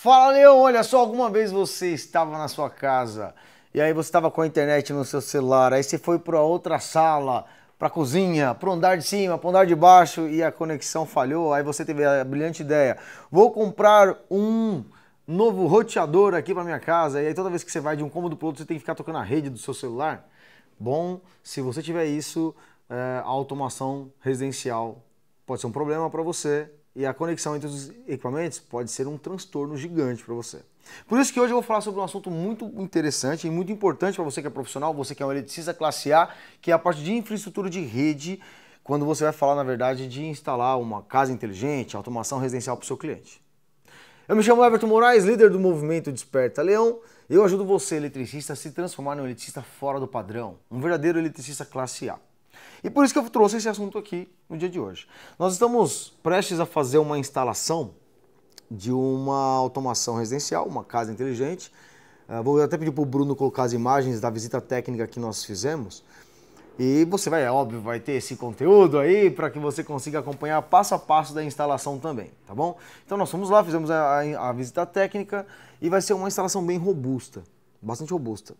Fala Leão, olha só, alguma vez você estava na sua casa e aí você estava com a internet no seu celular, aí você foi para outra sala, para cozinha, para o andar de cima, para o andar de baixo e a conexão falhou, aí você teve a brilhante ideia, vou comprar um novo roteador aqui para minha casa e aí toda vez que você vai de um cômodo para outro você tem que ficar tocando a rede do seu celular. Bom, se você tiver isso, é, a automação residencial pode ser um problema para você e a conexão entre os equipamentos pode ser um transtorno gigante para você. Por isso que hoje eu vou falar sobre um assunto muito interessante e muito importante para você que é profissional, você que é um eletricista classe A, que é a parte de infraestrutura de rede, quando você vai falar, na verdade, de instalar uma casa inteligente, automação residencial para o seu cliente. Eu me chamo Everton Moraes, líder do movimento Desperta Leão. Eu ajudo você, eletricista, a se transformar um eletricista fora do padrão, um verdadeiro eletricista classe A. E por isso que eu trouxe esse assunto aqui no dia de hoje. Nós estamos prestes a fazer uma instalação de uma automação residencial, uma casa inteligente. Ah, vou até pedir para o Bruno colocar as imagens da visita técnica que nós fizemos. E você vai, é óbvio, vai ter esse conteúdo aí para que você consiga acompanhar passo a passo da instalação também, tá bom? Então nós fomos lá, fizemos a, a, a visita técnica e vai ser uma instalação bem robusta, bastante robusta.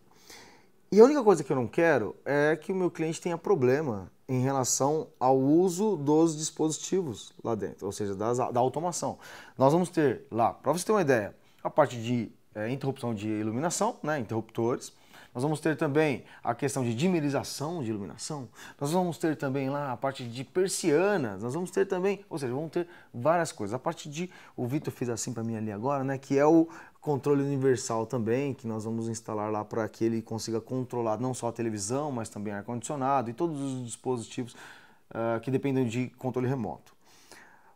E a única coisa que eu não quero é que o meu cliente tenha problema em relação ao uso dos dispositivos lá dentro, ou seja, das, da automação. Nós vamos ter lá, para você ter uma ideia, a parte de é, interrupção de iluminação, né, interruptores. Nós vamos ter também a questão de dimerização de iluminação. Nós vamos ter também lá a parte de persianas. Nós vamos ter também, ou seja, vamos ter várias coisas. A parte de, o Vitor fez assim para mim ali agora, né, que é o controle universal também, que nós vamos instalar lá para que ele consiga controlar não só a televisão, mas também ar-condicionado e todos os dispositivos uh, que dependem de controle remoto.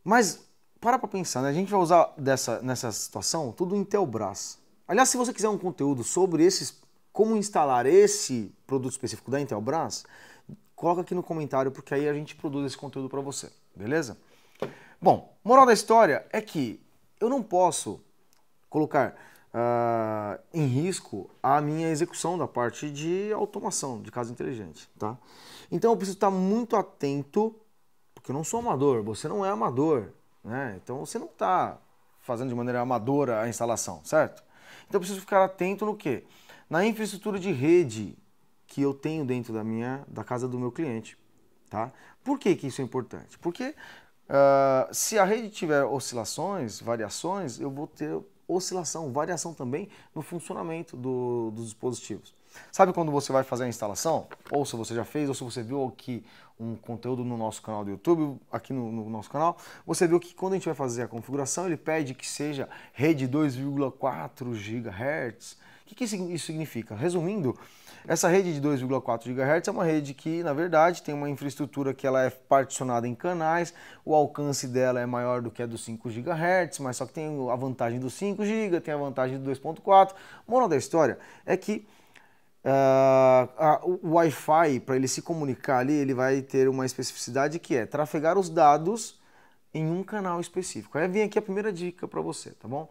Mas para para pensar, né? a gente vai usar dessa, nessa situação tudo Intelbras. Aliás, se você quiser um conteúdo sobre esses, como instalar esse produto específico da Intelbras, coloca aqui no comentário, porque aí a gente produz esse conteúdo para você, beleza? Bom, moral da história é que eu não posso colocar uh, em risco a minha execução da parte de automação, de casa inteligente, tá? Então eu preciso estar muito atento, porque eu não sou amador, você não é amador, né? Então você não está fazendo de maneira amadora a instalação, certo? Então eu preciso ficar atento no quê? Na infraestrutura de rede que eu tenho dentro da minha da casa do meu cliente, tá? Por que, que isso é importante? Porque uh, se a rede tiver oscilações, variações, eu vou ter oscilação, variação também no funcionamento do, dos dispositivos. Sabe quando você vai fazer a instalação? Ou se você já fez, ou se você viu aqui um conteúdo no nosso canal do YouTube, aqui no, no nosso canal, você viu que quando a gente vai fazer a configuração, ele pede que seja rede 2,4 GHz, o que, isso significa? Resumindo, essa rede de 2,4 GHz é uma rede que, na verdade, tem uma infraestrutura que ela é particionada em canais, o alcance dela é maior do que a dos 5 GHz, mas só que tem a vantagem do 5 GB, tem a vantagem do 2.4. Moral da história é que Uh, a, o Wi-Fi, para ele se comunicar ali, ele vai ter uma especificidade que é trafegar os dados em um canal específico. Aí vem aqui a primeira dica para você, tá bom?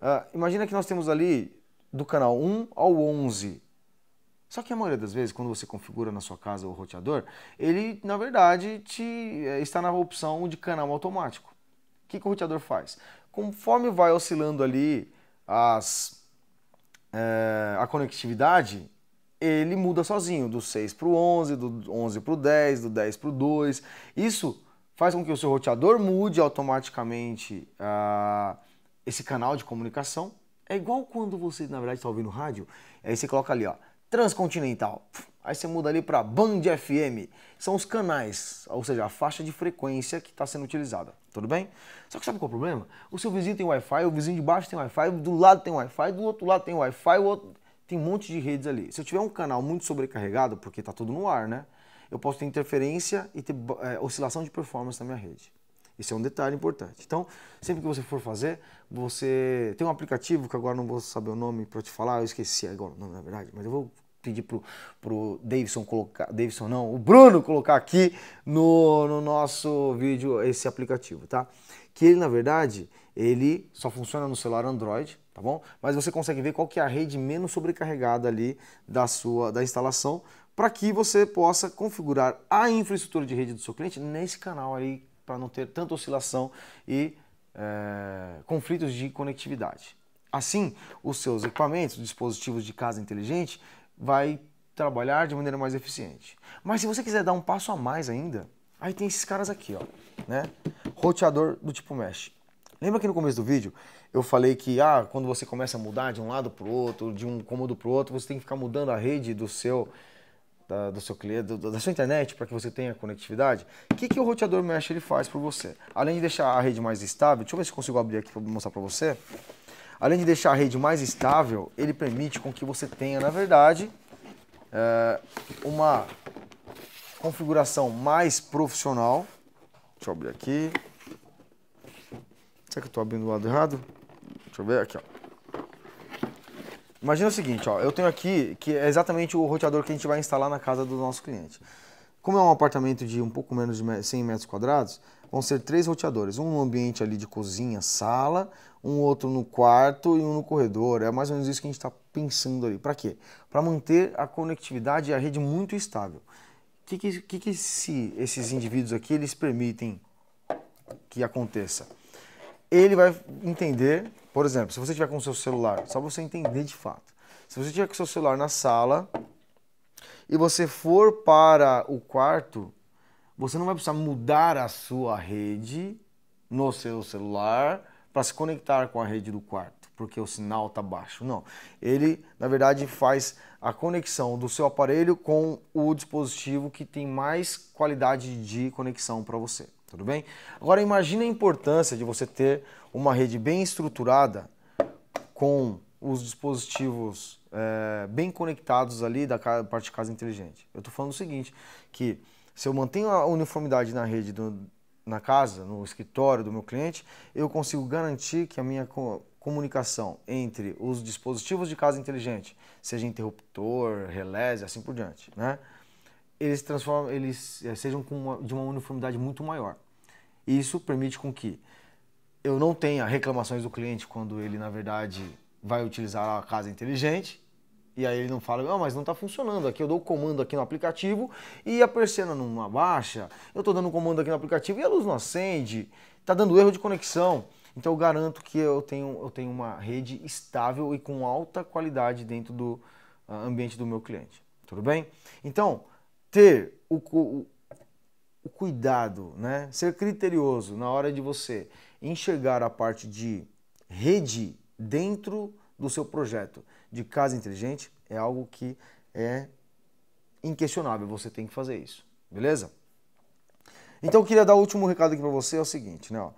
Uh, imagina que nós temos ali do canal 1 ao 11. Só que a maioria das vezes, quando você configura na sua casa o roteador, ele, na verdade, te, eh, está na opção de canal automático. O que, que o roteador faz? Conforme vai oscilando ali as, é, a conectividade, ele muda sozinho, do 6 para o 11, do 11 para o 10, do 10 para o 2. Isso faz com que o seu roteador mude automaticamente uh, esse canal de comunicação é igual quando você, na verdade, está ouvindo rádio, aí você coloca ali, ó, transcontinental. Aí você muda ali para Band FM. São os canais, ou seja, a faixa de frequência que está sendo utilizada. Tudo bem? Só que sabe qual é o problema? O seu vizinho tem Wi-Fi, o vizinho de baixo tem Wi-Fi, do lado tem Wi-Fi, do outro lado tem Wi-Fi, o outro... tem um monte de redes ali. Se eu tiver um canal muito sobrecarregado, porque está tudo no ar, né? Eu posso ter interferência e ter é, oscilação de performance na minha rede. Esse é um detalhe importante. Então, sempre que você for fazer, você tem um aplicativo que agora não vou saber o nome para te falar, eu esqueci agora o nome na verdade, mas eu vou pedir pro, pro Davidson colocar, Davidson não, o Bruno colocar aqui no, no nosso vídeo esse aplicativo, tá? Que ele, na verdade, ele só funciona no celular Android, tá bom? Mas você consegue ver qual que é a rede menos sobrecarregada ali da sua da instalação, para que você possa configurar a infraestrutura de rede do seu cliente nesse canal aí para não ter tanta oscilação e é, conflitos de conectividade. Assim, os seus equipamentos, dispositivos de casa inteligente, vai trabalhar de maneira mais eficiente. Mas se você quiser dar um passo a mais ainda, aí tem esses caras aqui, ó, né? Roteador do tipo mesh. Lembra que no começo do vídeo eu falei que ah, quando você começa a mudar de um lado para o outro, de um cômodo para o outro, você tem que ficar mudando a rede do seu da, do seu cliente, da sua internet, para que você tenha conectividade, o que, que o roteador mesh ele faz por você? Além de deixar a rede mais estável, deixa eu ver se consigo abrir aqui para mostrar para você. Além de deixar a rede mais estável, ele permite com que você tenha, na verdade, é, uma configuração mais profissional. Deixa eu abrir aqui. Será que eu estou abrindo o lado errado? Deixa eu ver aqui, ó. Imagina o seguinte, ó, eu tenho aqui que é exatamente o roteador que a gente vai instalar na casa do nosso cliente. Como é um apartamento de um pouco menos de 100 metros quadrados, vão ser três roteadores, um no ambiente ali de cozinha, sala, um outro no quarto e um no corredor. É mais ou menos isso que a gente está pensando ali. Para quê? Para manter a conectividade e a rede muito estável. O que, que, que, que se esses indivíduos aqui eles permitem que aconteça? Ele vai entender por exemplo, se você tiver com o seu celular, só você entender de fato. Se você tiver com o seu celular na sala e você for para o quarto, você não vai precisar mudar a sua rede no seu celular para se conectar com a rede do quarto, porque o sinal está baixo. Não. Ele, na verdade, faz a conexão do seu aparelho com o dispositivo que tem mais qualidade de conexão para você. Tudo bem? Agora imagine a importância de você ter uma rede bem estruturada, com os dispositivos é, bem conectados ali da parte de casa inteligente. Eu estou falando o seguinte, que se eu mantenho a uniformidade na rede, do, na casa, no escritório do meu cliente, eu consigo garantir que a minha comunicação entre os dispositivos de casa inteligente, seja interruptor, relés, assim por diante, né? eles, transformam, eles eh, sejam uma, de uma uniformidade muito maior. Isso permite com que eu não tenha reclamações do cliente quando ele, na verdade, vai utilizar a casa inteligente. E aí ele não fala, não, mas não está funcionando. Aqui eu dou o comando aqui no aplicativo e a persiana não abaixa. Eu estou dando o comando aqui no aplicativo e a luz não acende. Está dando erro de conexão. Então eu garanto que eu tenho, eu tenho uma rede estável e com alta qualidade dentro do ah, ambiente do meu cliente. Tudo bem? Então, ter o, o cuidado, né? Ser criterioso na hora de você enxergar a parte de rede dentro do seu projeto de casa inteligente é algo que é inquestionável, você tem que fazer isso, beleza? Então eu queria dar o último recado aqui para você, é o seguinte, né?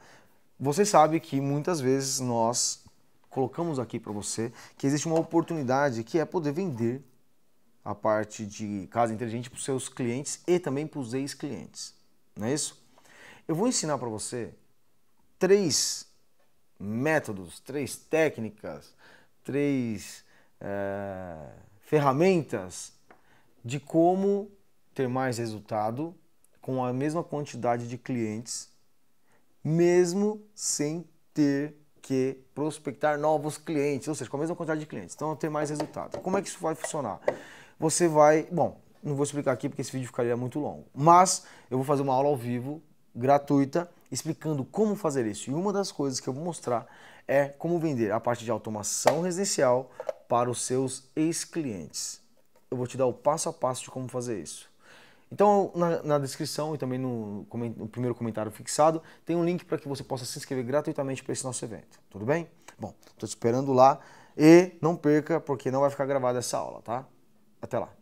Você sabe que muitas vezes nós colocamos aqui para você que existe uma oportunidade que é poder vender a parte de casa inteligente para os seus clientes e também para os ex-clientes. Não é isso? Eu vou ensinar para você três métodos, três técnicas, três é, ferramentas de como ter mais resultado com a mesma quantidade de clientes, mesmo sem ter que prospectar novos clientes, ou seja, com a mesma quantidade de clientes. Então, ter mais resultado. Como é que isso vai funcionar? você vai. Bom, não vou explicar aqui porque esse vídeo ficaria muito longo, mas eu vou fazer uma aula ao vivo, gratuita, explicando como fazer isso. E uma das coisas que eu vou mostrar é como vender a parte de automação residencial para os seus ex-clientes. Eu vou te dar o passo a passo de como fazer isso. Então, na, na descrição e também no, no, primeiro comentário fixado, tem um link para que você possa se inscrever gratuitamente para esse nosso evento. Tudo bem? Bom, estou te esperando lá e não perca, porque não vai ficar gravada essa aula, tá? Até lá.